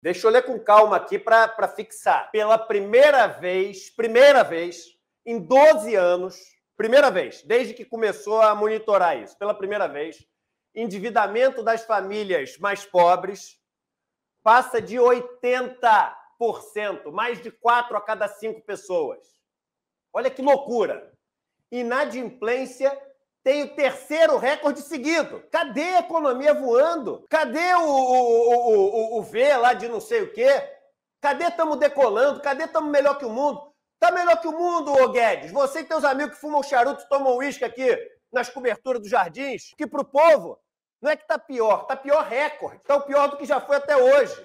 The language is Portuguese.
Deixa eu ler com calma aqui para fixar. Pela primeira vez, primeira vez, em 12 anos, primeira vez, desde que começou a monitorar isso, pela primeira vez, endividamento das famílias mais pobres passa de 80%, mais de 4 a cada 5 pessoas. Olha que loucura! Inadimplência tem o terceiro recorde seguido. Cadê a economia voando? Cadê o, o, o, o V lá de não sei o quê? Cadê estamos decolando? Cadê estamos melhor que o mundo? Tá melhor que o mundo, ô Guedes. Você e teus amigos que fumam charuto, tomam uísque aqui nas coberturas dos jardins, que pro povo não é que tá pior, tá pior recorde. Tá pior do que já foi até hoje.